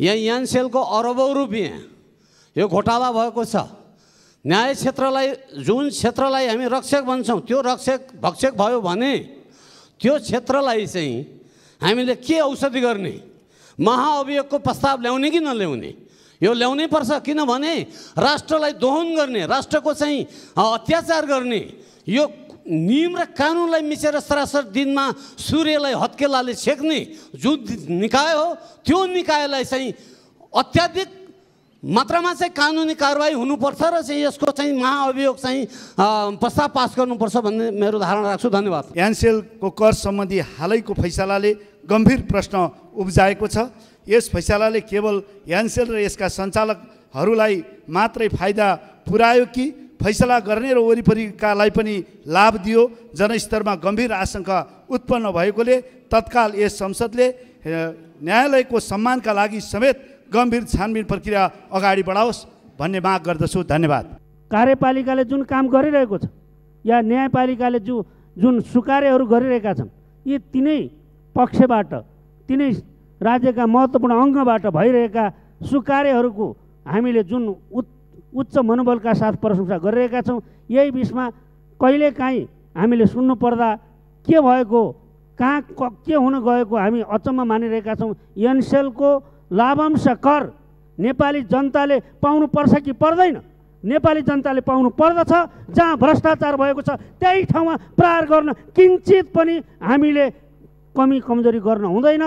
यहाँ यानसेलको अरबौँ रुपियाँ यो घोटाला भएको छ न्याय क्षेत्रलाई जुन क्षेत्रलाई हामी रक्षक भन्छौँ त्यो रक्षक भक्षक भयो भने त्यो क्षेत्रलाई चाहिँ हामीले के औषधि गर्ने महाअभियोगको प्रस्ताव ल्याउने कि नल्याउने यो ल्याउनै पर्छ किनभने राष्ट्रलाई दोहन गर्ने राष्ट्रको चाहिँ अत्याचार गर्ने यो नियम र कानुनलाई मिचेर सरासर दिनमा सूर्यलाई हत्केलाले छेक्ने जुन निकाय हो त्यो निकायलाई चाहिँ अत्याधिक मात्रामा चाहिँ कानुनी कारवाही हुनुपर्छ र चाहिँ यसको चाहिँ महाअभियोग चाहिँ प्रस्ताव पास गर्नुपर्छ भन्ने मेरो धारणा राख्छु धन्यवाद एनसेलको कर सम्बन्धी हालैको फैसलाले गम्भीर प्रश्न उब्जाएको छ यस फैसलाले केवल एनसेल र यसका सञ्चालकहरूलाई मात्रै फाइदा पुर्यायो कि फैसला गर्ने र वरिपरिकालाई पनि लाभ दियो जनस्तरमा गम्भीर आशंका उत्पन्न भएकोले तत्काल यस संसदले न्यायालयको सम्मानका लागि समेत गम्भीर छानबिन प्रक्रिया अगाडि बढाओस् भन्ने माग गर्दछु धन्यवाद कार्यपालिकाले जुन काम गरिरहेको छ या न्यायपालिकाले जो जुन सुकार्यहरू गरिरहेका छन् यी तिनै पक्षबाट तिनै राज्यका महत्त्वपूर्ण अङ्गबाट भइरहेका सुकार्यहरूको हामीले जुन उत् उच्च मनोबलका साथ प्रशंसा गरिरहेका छौँ यही बिचमा कहिलेकाहीँ हामीले सुन्नु पर्दा के भएको कहाँ के हुन गएको हामी अचम्म मानिरहेका छौँ एनसेलको लाभांश कर नेपाली जनताले पाउनु पर्छ कि पर्दैन नेपाली जनताले पाउनु पर्दछ जहाँ भ्रष्टाचार भएको छ त्यही ठाउँमा प्रहार गर्न किन्चित पनि हामीले कमी कमजोरी गर्न हुँदैन